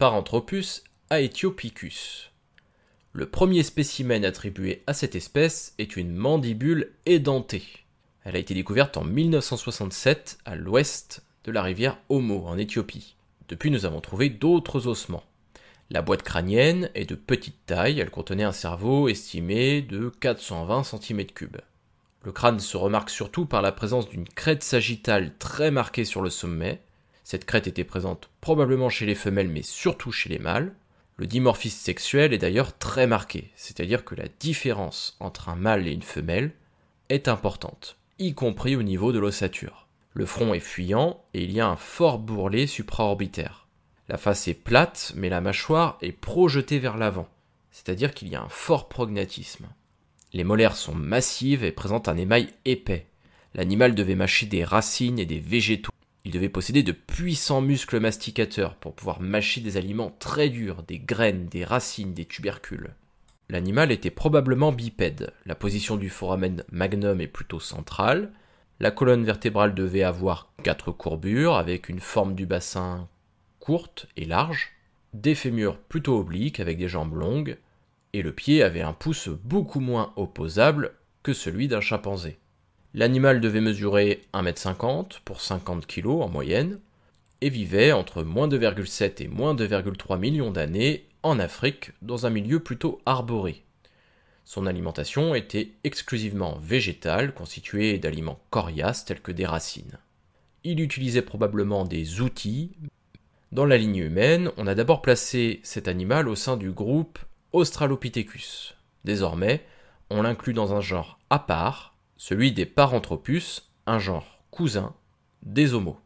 Paranthropus aethiopicus. Le premier spécimen attribué à cette espèce est une mandibule édentée. Elle a été découverte en 1967 à l'ouest de la rivière Homo en Éthiopie. Depuis, nous avons trouvé d'autres ossements. La boîte crânienne est de petite taille, elle contenait un cerveau estimé de 420 cm3. Le crâne se remarque surtout par la présence d'une crête sagittale très marquée sur le sommet, cette crête était présente probablement chez les femelles mais surtout chez les mâles. Le dimorphisme sexuel est d'ailleurs très marqué, c'est-à-dire que la différence entre un mâle et une femelle est importante, y compris au niveau de l'ossature. Le front est fuyant et il y a un fort bourrelet supraorbitaire. La face est plate mais la mâchoire est projetée vers l'avant, c'est-à-dire qu'il y a un fort prognatisme. Les molaires sont massives et présentent un émail épais. L'animal devait mâcher des racines et des végétaux il devait posséder de puissants muscles masticateurs pour pouvoir mâcher des aliments très durs, des graines, des racines, des tubercules. L'animal était probablement bipède, la position du foramen magnum est plutôt centrale, la colonne vertébrale devait avoir quatre courbures avec une forme du bassin courte et large, des fémurs plutôt obliques avec des jambes longues, et le pied avait un pouce beaucoup moins opposable que celui d'un chimpanzé. L'animal devait mesurer 1m50 pour 50 kg en moyenne, et vivait entre moins 2,7 et moins 2,3 millions d'années en Afrique dans un milieu plutôt arboré. Son alimentation était exclusivement végétale, constituée d'aliments coriaces tels que des racines. Il utilisait probablement des outils. Dans la ligne humaine, on a d'abord placé cet animal au sein du groupe Australopithecus. Désormais, on l'inclut dans un genre à part, celui des Paranthropus, un genre cousin des homos.